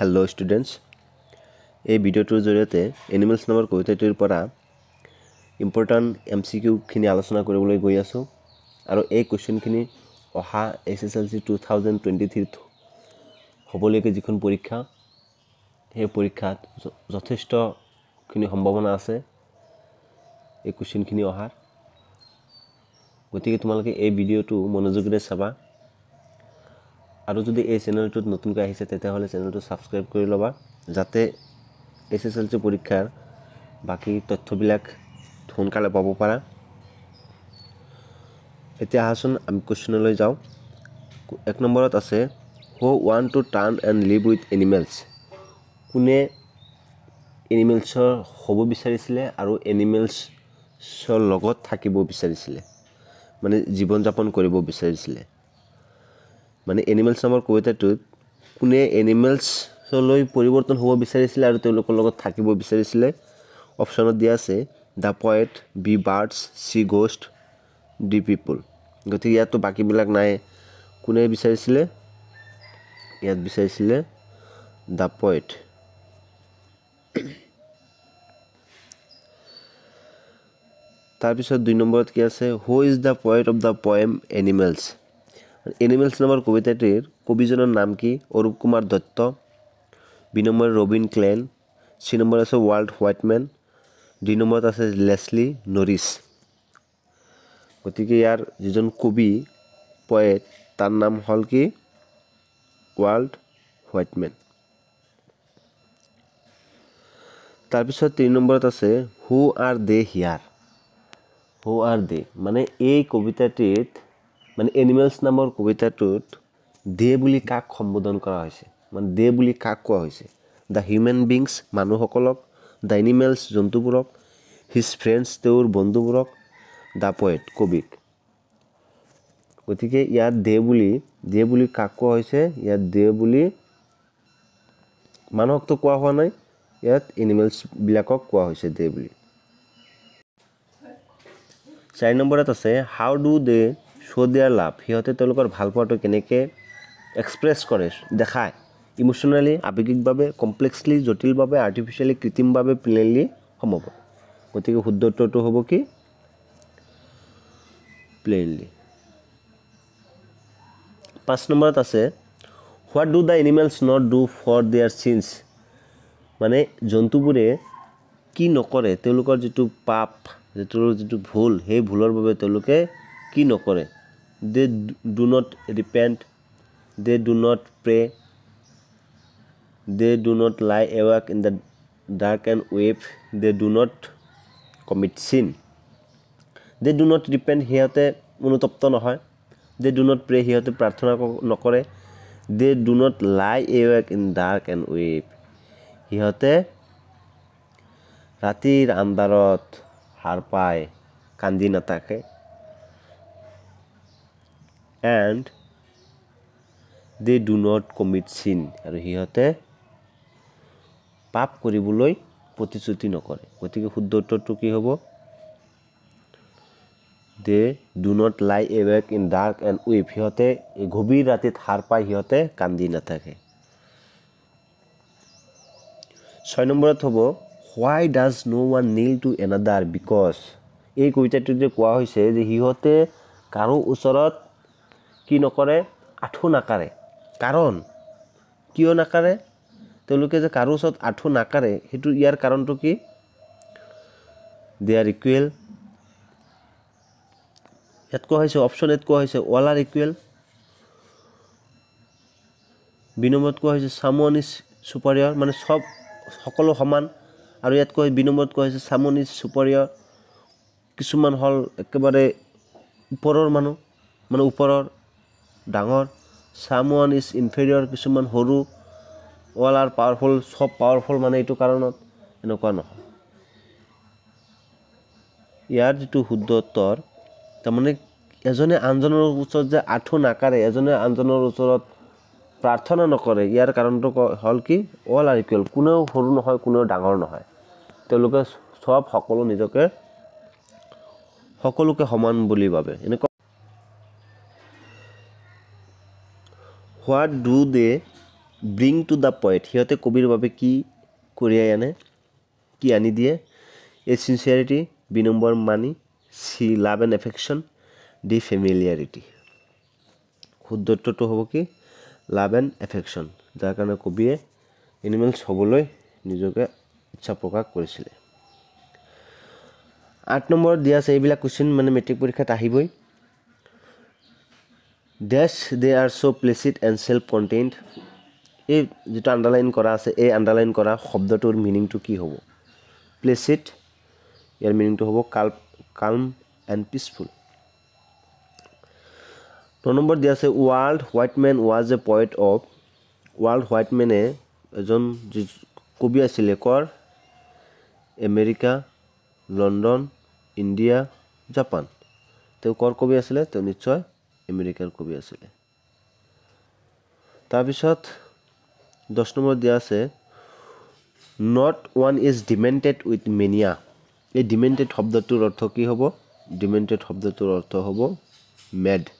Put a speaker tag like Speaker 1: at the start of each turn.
Speaker 1: hello' students এই ভিডিঅ'টোৰ জৰিয়তে এনিমেলছ নামৰ কবিতাটোৰ পৰা ইম্পৰ্টেণ্ট এম চি কিউখিনি আলোচনা কৰিবলৈ গৈ আছোঁ আৰু এই কুৱেশ্যনখিনি অহা S S L C two thousand twenty থ্ৰীত হ'বলৈকে যিখন পৰীক্ষা সেই পৰীক্ষাত যথেষ্টখিনি সম্ভাৱনা আছে এই কুৱেশ্যনখিনি অহাৰ গতিকে তোমালোকে এই ভিডিঅ'টো মনোযোগেৰে চাবা আৰু যদি এই চেনেলটোত নতুনকৈ আহিছে তেতিয়াহ'লে চেনেলটো ছাবস্ক্ৰাইব কৰি ল'বা যাতে এছ এছ এল চি পৰীক্ষাৰ বাকী তথ্যবিলাক সোনকালে পাব পাৰা এতিয়া আহাচোন আমি কুৱেশ্যনলৈ যাওঁ এক নম্বৰত আছে হু ৱান to turn and live with animals কোনে এনিমেলছৰ হ'ব বিচাৰিছিলে আৰু এনিমেলছৰ লগত থাকিব বিচাৰিছিলে মানে জীৱন যাপন কৰিব বিচাৰিছিলে মানে এনিমেলছ নামৰ কবিতাটোত কোনে এনিমেলছলৈ পৰিৱৰ্তন হ'ব বিচাৰিছিলে আৰু তেওঁলোকৰ লগত থাকিব বিচাৰিছিলে অপশ্যনত দিয়া আছে the poet B birds C ghost D people গতিকে ইয়াততো বাকীবিলাক নাই কোনে বিচাৰিছিলে ইয়াত বিচাৰিছিলে দ্য পইট তাৰপিছত দুই নম্বৰত কি আছে who is the poet of the poem animals animals নামৰ কবিতাটিৰ কবিজনৰ নাম কি অৰূপ কুমাৰ দত্ত দুই নম্বৰ ৰবিন ক্লেন চি নম্বৰ আছে ৱৰ্ল্ড হোৱাইটমেন দুই নম্বৰত আছে লেছলি নৰিছ গতিকে ইয়াৰ যিজন কবি পয়েট তাৰ নাম হ'ল কি ৱৰ্ল্ড হোৱাইটমেন তাৰপিছত তিনি নম্বৰত আছে হু আৰ দে হিয়াৰ হু আৰ দে মানে এই কবিতাটিত মানে এনিমেলছ নামৰ কবিতাটোত দে বুলি কাক সম্বোধন কৰা হৈছে মানে দে বুলি কাক কোৱা হৈছে দ্য হিউমেন বিংছ মানুহসকলক দ্য এনিমেলছ জন্তুবোৰক হিজ ফ্ৰেণ্ডছ তেওঁৰ বন্ধুবোৰক দ্য পয়েট কবিক গতিকে ইয়াত দে বুলি দে বুলি কাক কোৱা হৈছে ইয়াত দে বুলি মানুহকতো কোৱা হোৱা নাই ইয়াত এনিমেলছবিলাকক কোৱা হৈছে দে বুলি চাৰি নম্বৰত আছে হাউ ডু দে শ্ব' দিয়াৰ লাভ সিহঁতে তেওঁলোকৰ ভালপোৱাটো কেনেকৈ এক্সপ্ৰেছ কৰে দেখায় ইম'চনেলি আৱেগিকভাৱে কমপ্লেক্সলি জটিলভাৱে আৰ্টিফিচিয়েলি কৃত্ৰিমভাৱে প্লেইনলি সম্ভৱ গতিকে শুদ্ধ উত্তৰটো হ'ব কি প্লেইনলি পাঁচ নম্বৰত আছে what do the animals not do for their sins মানে জন্তুবোৰে কি নকৰে তেওঁলোকৰ যিটো পাপ যিটো যিটো ভুল সেই ভুলৰ বাবে তেওঁলোকে কি নকৰে they do not repent they do not pray they do not lie awake in the dark and weep they do not commit sin they do not repent সিহঁতে অনুতপ্ত নহয় দে ডু নট প্ৰে সিহঁতে প্ৰাৰ্থনা নকৰে they do not lie a awake in dark and weep সিহঁতে ৰাতিৰ আন্ধাৰত সাৰ পাই কান্দি নাথাকে and they do not commit sin আৰু সিহঁতে পাপ কৰিবলৈ প্ৰতিশ্ৰুতি নকৰে গতিকে শুদ্ধ উত্তৰটো কি হ'ব দে do not lie awake in dark and weep সিহঁতে এই গভীৰ ৰাতিত সাৰ পাই সিহঁতে কান্দি নাথাকে ছয় নম্বৰত হ'ব why does no' one kneel to another because এই কবিতাটোত যে কোৱা হৈছে যে সিহঁতে কাৰো ওচৰত কি নকৰে আঁঠু নাকাৰে কাৰণ কিয় নাকাৰে তেওঁলোকে যে কাৰো ওচৰত আঁঠু নাকাৰে সেইটো ইয়াৰ কাৰণটো কি দে আৰ ইকুৱেল ইয়াত কোৱা হৈছে অপশ্যন ইয়াত কোৱা হৈছে ৱাল আৰ ইকুৱেল বিনম্বত কোৱা হৈছে চামুৱান ইজ চুপাৰিয়ৰ মানে চব সকলো সমান আৰু ইয়াত কৈ বিনম্বত কোৱা হৈছে চামুৱান ইজ চুপাৰিয়ৰ কিছুমান হ'ল একেবাৰে ওপৰৰ মানুহ মানে ওপৰৰ ডাঙৰ চাম ওৱান ইজ ইনফেৰিয়ৰ কিছুমান সৰু অল আৰ পাৱাৰফুল চব পাৱাৰফুল মানে এইটো কাৰণত এনেকুৱা নহয় ইয়াৰ যিটো শুদ্ধ উত্তৰ তাৰমানে এজনে আনজনৰ ওচৰত যে আঁঠু নাকাৰে এজনে আনজনৰ ওচৰত প্ৰাৰ্থনা নকৰে ইয়াৰ কাৰণটো হ'ল কি অল আৰ ইকুৱেল কোনেও সৰু নহয় কোনেও ডাঙৰ নহয় তেওঁলোকে চব সকলো নিজকে সকলোকে সমান বুলি ভাবে এনেকুৱা what do they bring to the point সিহঁতে কবিৰ বাবে কি কঢ়িয়াই আনে কি আনি দিয়ে এ চিনচিয়াৰিটি বিনম্বৰ মানি চি লাভ এণ্ড এফেকশ্যন দি ফেমিলিয়াৰিটি শুদ্ধত্বটো হ'ব কি লাভ এণ্ড এফেকশ্যন যাৰ কাৰণে কবিয়ে এনিমেলছ হ'বলৈ নিজকে ইচ্ছা প্ৰকাশ কৰিছিলে আঠ নম্বৰত দিয়া আছে এইবিলাক কুৱেশ্যন মানে মেট্ৰিক পৰীক্ষাত আহিবই days they are so' placid and self content এই যিটো আণ্ডাৰলাইন কৰা আছে এই আণ্ডাৰলাইন কৰা শব্দটোৰ মিনিংটো কি হ'ব প্লেচিড ইয়াৰ মিনিংটো হ'ব কাল কাম এণ্ড পিচফুল ন নম্বৰ দিয়া আছে world white men was a point of world white মেনে এজন যি কবি আছিলে কৰ এমেৰিকা লণ্ডন ইণ্ডিয়া জাপান তেওঁ কৰ কবি আছিলে তেওঁ নিশ্চয় আমেৰিকাৰ কবি আছিলে তাৰপিছত দহ নম্বৰত দিয়া আছে not one is demented with mania এই ডিমেণ্টেড শব্দটোৰ অৰ্থ কি হ'ব ডিমেণ্টেড শব্দটোৰ অৰ্থ হ'ব মেড